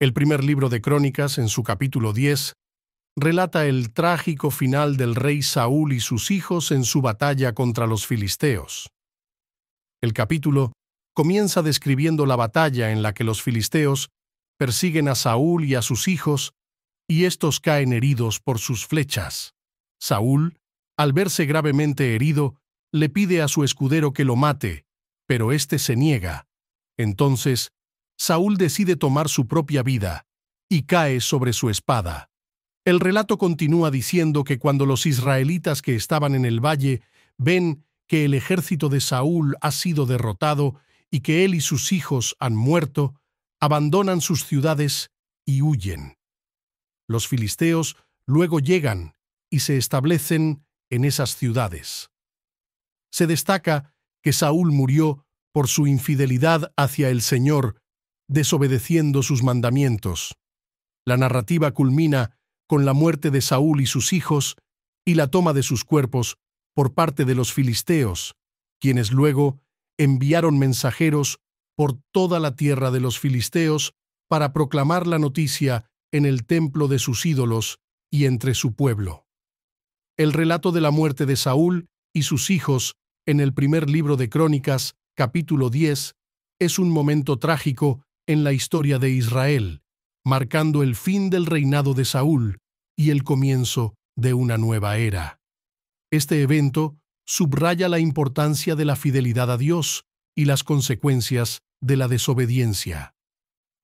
El primer libro de Crónicas, en su capítulo 10, relata el trágico final del rey Saúl y sus hijos en su batalla contra los filisteos. El capítulo comienza describiendo la batalla en la que los filisteos persiguen a Saúl y a sus hijos, y estos caen heridos por sus flechas. Saúl, al verse gravemente herido, le pide a su escudero que lo mate, pero éste se niega. Entonces, Saúl decide tomar su propia vida y cae sobre su espada. El relato continúa diciendo que cuando los israelitas que estaban en el valle ven que el ejército de Saúl ha sido derrotado y que él y sus hijos han muerto, abandonan sus ciudades y huyen. Los filisteos luego llegan y se establecen en esas ciudades. Se destaca que Saúl murió por su infidelidad hacia el Señor desobedeciendo sus mandamientos. La narrativa culmina con la muerte de Saúl y sus hijos y la toma de sus cuerpos por parte de los filisteos, quienes luego enviaron mensajeros por toda la tierra de los filisteos para proclamar la noticia en el templo de sus ídolos y entre su pueblo. El relato de la muerte de Saúl y sus hijos en el primer libro de Crónicas, capítulo 10, es un momento trágico en la historia de Israel, marcando el fin del reinado de Saúl y el comienzo de una nueva era. Este evento subraya la importancia de la fidelidad a Dios y las consecuencias de la desobediencia.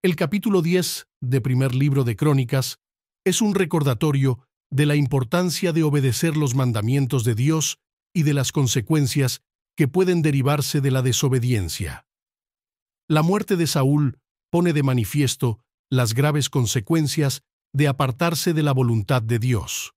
El capítulo 10 de primer libro de Crónicas es un recordatorio de la importancia de obedecer los mandamientos de Dios y de las consecuencias que pueden derivarse de la desobediencia. La muerte de Saúl pone de manifiesto las graves consecuencias de apartarse de la voluntad de Dios.